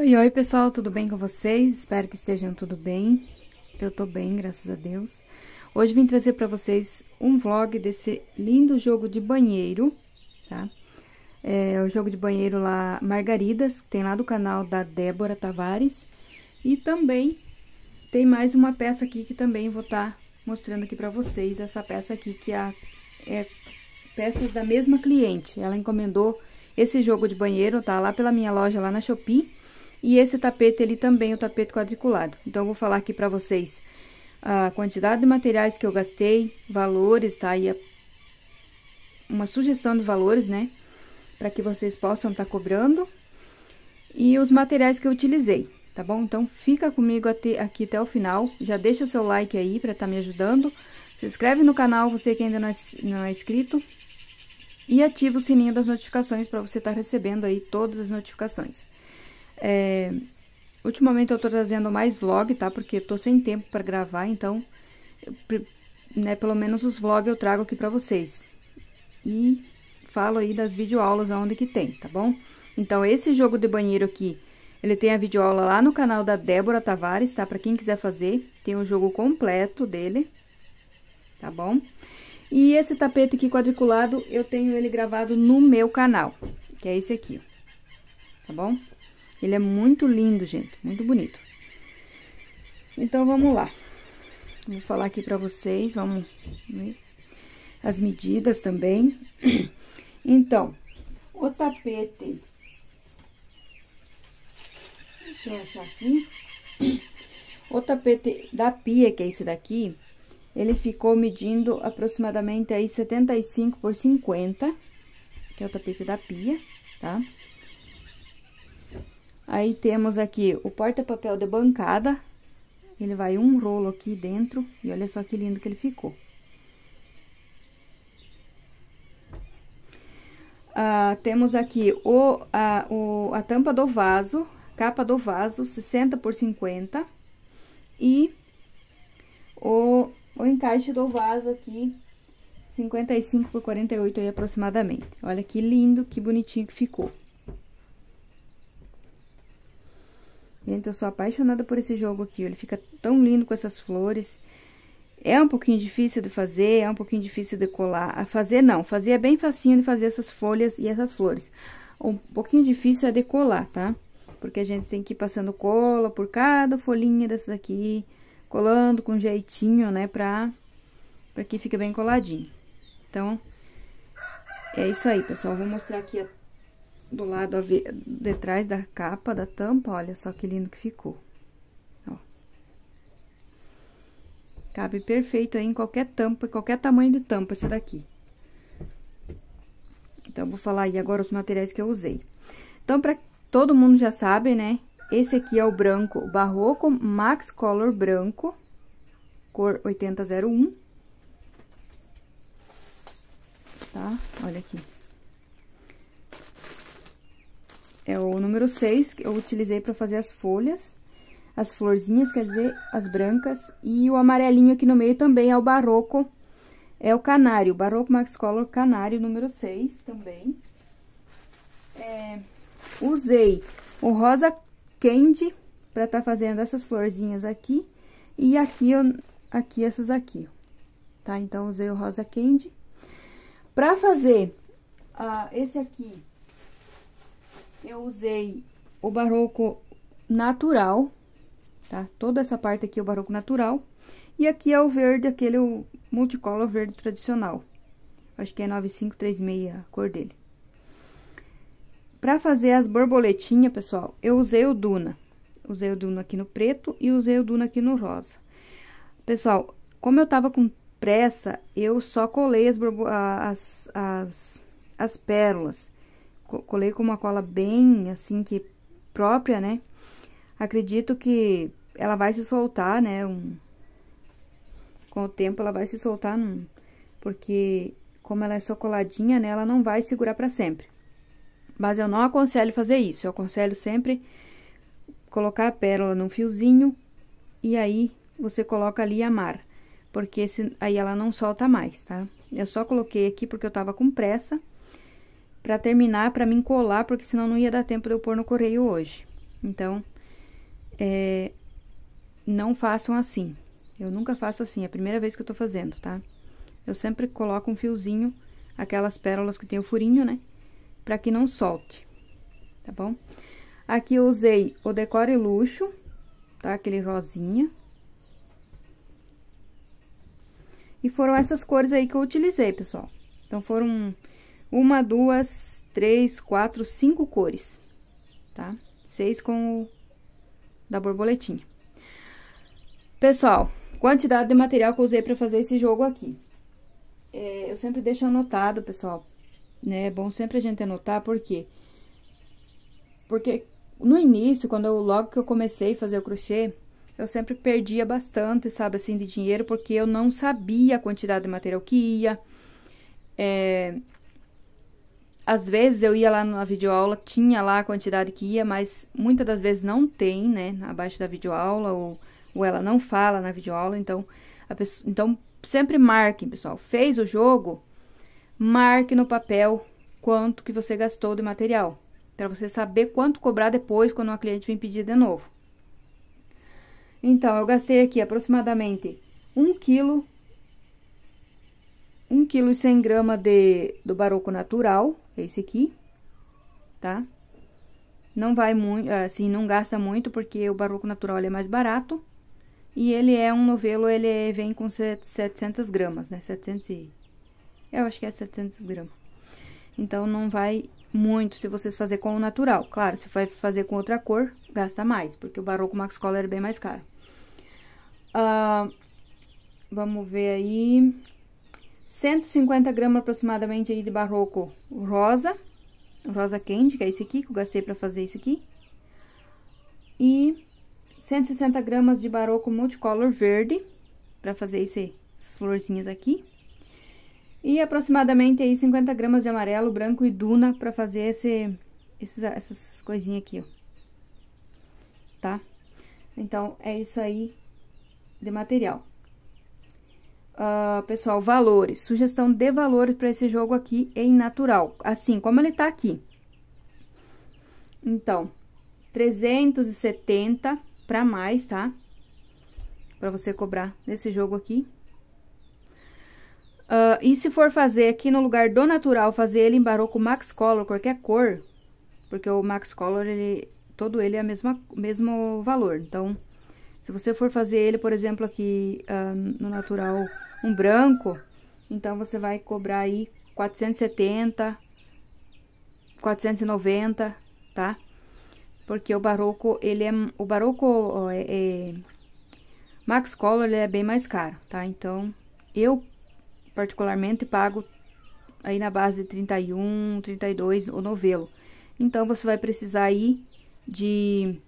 Oi, oi pessoal, tudo bem com vocês? Espero que estejam tudo bem. Eu tô bem, graças a Deus. Hoje vim trazer para vocês um vlog desse lindo jogo de banheiro, tá? É o jogo de banheiro lá, Margaridas, que tem lá do canal da Débora Tavares. E também tem mais uma peça aqui que também vou estar tá mostrando aqui para vocês. Essa peça aqui que é, é peças da mesma cliente. Ela encomendou esse jogo de banheiro, tá lá pela minha loja lá na Shopee. E esse tapete ele também, é o tapete quadriculado. Então, eu vou falar aqui pra vocês a quantidade de materiais que eu gastei, valores, tá? E a, uma sugestão de valores, né? para que vocês possam estar tá cobrando. E os materiais que eu utilizei, tá bom? Então, fica comigo até, aqui até o final. Já deixa seu like aí pra estar tá me ajudando. Se inscreve no canal, você que ainda não é, não é inscrito. E ativa o sininho das notificações para você estar tá recebendo aí todas as notificações. É, ultimamente eu tô trazendo mais vlog, tá? Porque eu tô sem tempo para gravar, então, eu, né, pelo menos os vlogs eu trago aqui pra vocês. E falo aí das videoaulas onde que tem, tá bom? Então, esse jogo de banheiro aqui, ele tem a videoaula lá no canal da Débora Tavares, tá? Pra quem quiser fazer, tem o jogo completo dele, tá bom? E esse tapete aqui quadriculado, eu tenho ele gravado no meu canal, que é esse aqui, tá bom? Ele é muito lindo, gente, muito bonito. Então, vamos lá. Vou falar aqui pra vocês, vamos ver as medidas também. Então, o tapete... Deixa eu achar aqui. O tapete da pia, que é esse daqui, ele ficou medindo aproximadamente aí 75 por 50, que é o tapete da pia, tá? Tá? Aí temos aqui o porta-papel de bancada. Ele vai um rolo aqui dentro e olha só que lindo que ele ficou. Ah, temos aqui o a, o, a tampa do vaso, capa do vaso, 60 por 50. E o, o encaixe do vaso aqui, 55 por 48 aí aproximadamente. Olha que lindo, que bonitinho que ficou. Gente, eu sou apaixonada por esse jogo aqui, ele fica tão lindo com essas flores. É um pouquinho difícil de fazer, é um pouquinho difícil de colar. Ah, fazer não, fazer é bem facinho de fazer essas folhas e essas flores. Um pouquinho difícil é decolar, tá? Porque a gente tem que ir passando cola por cada folhinha dessas aqui, colando com jeitinho, né, pra, pra que fique bem coladinho. Então, é isso aí, pessoal. Vou mostrar aqui a do lado detrás da capa, da tampa, olha só que lindo que ficou. Ó. Cabe perfeito aí em qualquer tampa, qualquer tamanho de tampa, esse daqui. Então, vou falar aí agora os materiais que eu usei. Então, pra todo mundo já sabe, né? Esse aqui é o branco barroco, Max Color branco, cor 8001. Tá? Olha aqui. é o número 6, que eu utilizei para fazer as folhas, as florzinhas, quer dizer, as brancas, e o amarelinho aqui no meio também é o barroco, é o canário, barroco Max Color canário número 6 também. É, usei o rosa candy para estar tá fazendo essas florzinhas aqui, e aqui, eu, aqui essas aqui, tá? Então, usei o rosa candy. Pra fazer uh, esse aqui, eu usei o barroco natural, tá? Toda essa parte aqui é o barroco natural. E aqui é o verde, aquele multicolor verde tradicional. Acho que é 9536 a cor dele. Pra fazer as borboletinhas, pessoal, eu usei o Duna. Usei o Duna aqui no preto e usei o Duna aqui no rosa. Pessoal, como eu tava com pressa, eu só colei as, as, as, as pérolas colei com uma cola bem, assim, que própria, né? Acredito que ela vai se soltar, né? Um, com o tempo ela vai se soltar, num, porque como ela é só coladinha, né? Ela não vai segurar para sempre. Mas eu não aconselho fazer isso. Eu aconselho sempre colocar a pérola num fiozinho e aí você coloca ali e mar. Porque esse, aí ela não solta mais, tá? Eu só coloquei aqui porque eu tava com pressa para terminar, para mim colar, porque senão não ia dar tempo de eu pôr no correio hoje. Então, é, não façam assim. Eu nunca faço assim, é a primeira vez que eu tô fazendo, tá? Eu sempre coloco um fiozinho, aquelas pérolas que tem o furinho, né? Pra que não solte, tá bom? Aqui eu usei o Decore Luxo, tá? Aquele rosinha. E foram essas cores aí que eu utilizei, pessoal. Então, foram uma, duas, três, quatro, cinco cores, tá? Seis com o da borboletinha. Pessoal, quantidade de material que eu usei para fazer esse jogo aqui. É, eu sempre deixo anotado, pessoal, né? É bom sempre a gente anotar, por quê? Porque no início, quando eu, logo que eu comecei a fazer o crochê, eu sempre perdia bastante, sabe, assim, de dinheiro, porque eu não sabia a quantidade de material que ia. É, às vezes eu ia lá na videoaula, tinha lá a quantidade que ia, mas muitas das vezes não tem, né, abaixo da videoaula, ou, ou ela não fala na videoaula, então, a pessoa, então sempre marquem, pessoal. Fez o jogo, marque no papel quanto que você gastou de material, para você saber quanto cobrar depois quando uma cliente vem pedir de novo. Então, eu gastei aqui aproximadamente 1 quilo 1 kg e 100 gramas de, do baroco natural, esse aqui, tá? Não vai muito, assim, não gasta muito, porque o baroco natural é mais barato. E ele é um novelo, ele vem com 700 gramas, né? 700 e... Eu acho que é 700 gramas. Então, não vai muito se vocês fazer com o natural. Claro, se vai fazer com outra cor, gasta mais, porque o Barroco Max Collar é bem mais caro. Uh, vamos ver aí. 150 gramas aproximadamente aí de barroco rosa, rosa quente, que é esse aqui, que eu gastei pra fazer isso aqui. E 160 gramas de barroco multicolor verde, pra fazer esse, essas florzinhas aqui. E aproximadamente aí 50 gramas de amarelo, branco e duna pra fazer esse, esses, essas coisinhas aqui, ó. Tá? Então, é isso aí de material. Uh, pessoal, valores. Sugestão de valores para esse jogo aqui em natural. Assim, como ele tá aqui. Então, 370 para mais, tá? Para você cobrar nesse jogo aqui. Uh, e se for fazer aqui no lugar do natural, fazer ele em baroco Max Color, qualquer cor. Porque o Max Color, ele, todo ele é o mesmo valor. Então, se você for fazer ele, por exemplo, aqui uh, no natural, um branco, então você vai cobrar aí 470, 490, tá? Porque o barroco, ele é... O barroco é, é, Max Color, ele é bem mais caro, tá? Então, eu particularmente pago aí na base 31, 32 o novelo. Então, você vai precisar aí de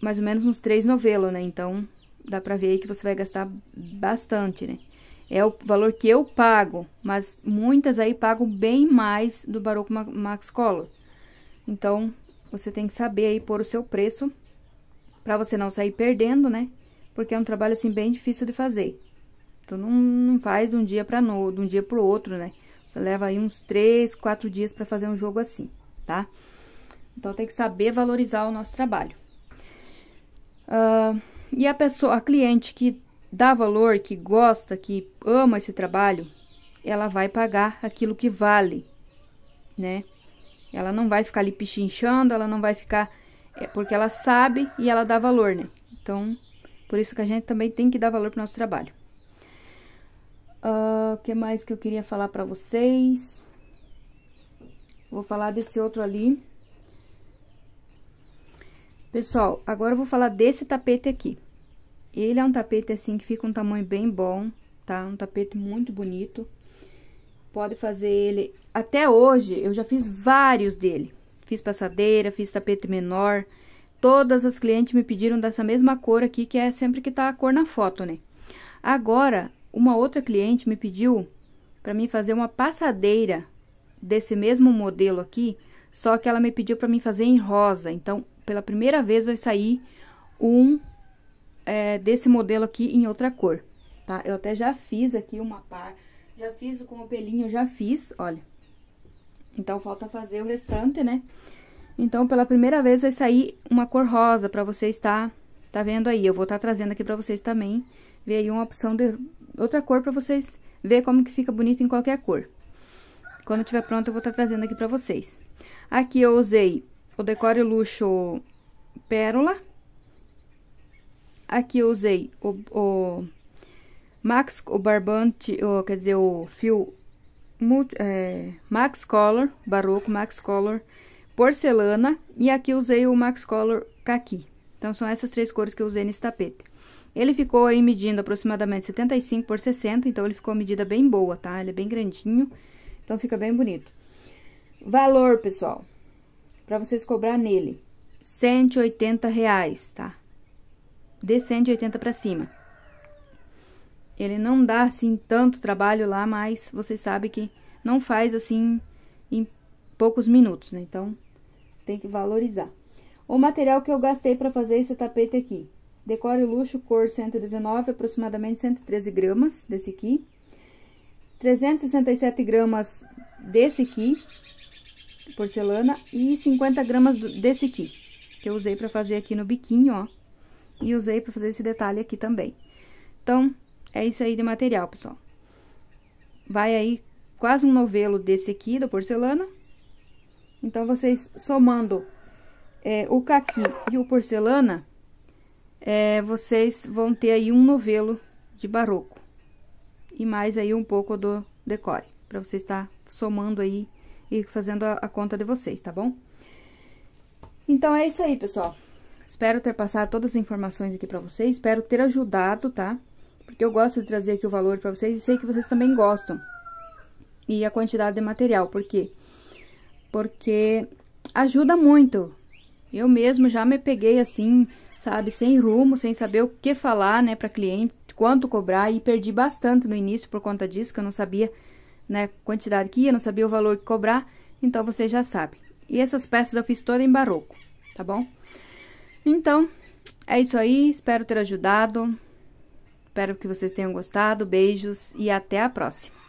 mais ou menos uns três novelos, né? Então, dá pra ver aí que você vai gastar bastante, né? É o valor que eu pago, mas muitas aí pagam bem mais do Baroco Max Collor. Então, você tem que saber aí pôr o seu preço pra você não sair perdendo, né? Porque é um trabalho, assim, bem difícil de fazer. Então, não, não faz de um dia pra no, de um dia pro outro, né? Você leva aí uns três, quatro dias pra fazer um jogo assim, tá? Então, tem que saber valorizar o nosso trabalho. Uh, e a pessoa, a cliente que dá valor, que gosta, que ama esse trabalho, ela vai pagar aquilo que vale, né? Ela não vai ficar ali pichinchando, ela não vai ficar. É porque ela sabe e ela dá valor, né? Então, por isso que a gente também tem que dar valor pro nosso trabalho. Ah, o uh, que mais que eu queria falar pra vocês? Vou falar desse outro ali. Pessoal, agora eu vou falar desse tapete aqui. Ele é um tapete assim que fica um tamanho bem bom, tá? Um tapete muito bonito. Pode fazer ele... Até hoje, eu já fiz vários dele. Fiz passadeira, fiz tapete menor. Todas as clientes me pediram dessa mesma cor aqui, que é sempre que tá a cor na foto, né? Agora, uma outra cliente me pediu para mim fazer uma passadeira desse mesmo modelo aqui, só que ela me pediu para mim fazer em rosa. Então, pela primeira vez vai sair um é, desse modelo aqui em outra cor, tá? Eu até já fiz aqui uma par, já fiz com o pelinho, já fiz, olha. Então, falta fazer o restante, né? Então, pela primeira vez vai sair uma cor rosa pra vocês tá, tá vendo aí? Eu vou estar tá trazendo aqui pra vocês também, ver aí uma opção de outra cor pra vocês ver como que fica bonito em qualquer cor. Quando tiver pronto, eu vou estar tá trazendo aqui pra vocês. Aqui eu usei o decore luxo pérola. Aqui eu usei o, o Max, o barbante, o, quer dizer, o fio multi, é, Max Color, barroco, Max Color, porcelana. E aqui usei o Max Color caqui. Então, são essas três cores que eu usei nesse tapete. Ele ficou aí medindo aproximadamente 75 por 60, então ele ficou uma medida bem boa, tá? Ele é bem grandinho, então fica bem bonito. Valor, pessoal para vocês cobrar nele 180 reais, tá? De 180 para cima. Ele não dá, assim, tanto trabalho lá, mas vocês sabem que não faz, assim, em poucos minutos, né? Então, tem que valorizar. O material que eu gastei para fazer esse tapete aqui. Decore luxo, cor 119, aproximadamente 113 gramas desse aqui. 367 gramas desse aqui porcelana e 50 gramas desse aqui, que eu usei pra fazer aqui no biquinho, ó. E usei pra fazer esse detalhe aqui também. Então, é isso aí de material, pessoal. Vai aí quase um novelo desse aqui, da porcelana. Então, vocês somando é, o caqui e o porcelana, é, vocês vão ter aí um novelo de barroco. E mais aí um pouco do decore, pra você estar somando aí e fazendo a, a conta de vocês, tá bom? Então, é isso aí, pessoal. Espero ter passado todas as informações aqui pra vocês, espero ter ajudado, tá? Porque eu gosto de trazer aqui o valor pra vocês e sei que vocês também gostam. E a quantidade de material, por quê? Porque ajuda muito. Eu mesmo já me peguei assim, sabe, sem rumo, sem saber o que falar, né, pra cliente, quanto cobrar, e perdi bastante no início por conta disso, que eu não sabia né, quantidade que ia, não sabia o valor que cobrar, então vocês já sabem. E essas peças eu fiz toda em barroco, tá bom? Então, é isso aí, espero ter ajudado, espero que vocês tenham gostado, beijos e até a próxima!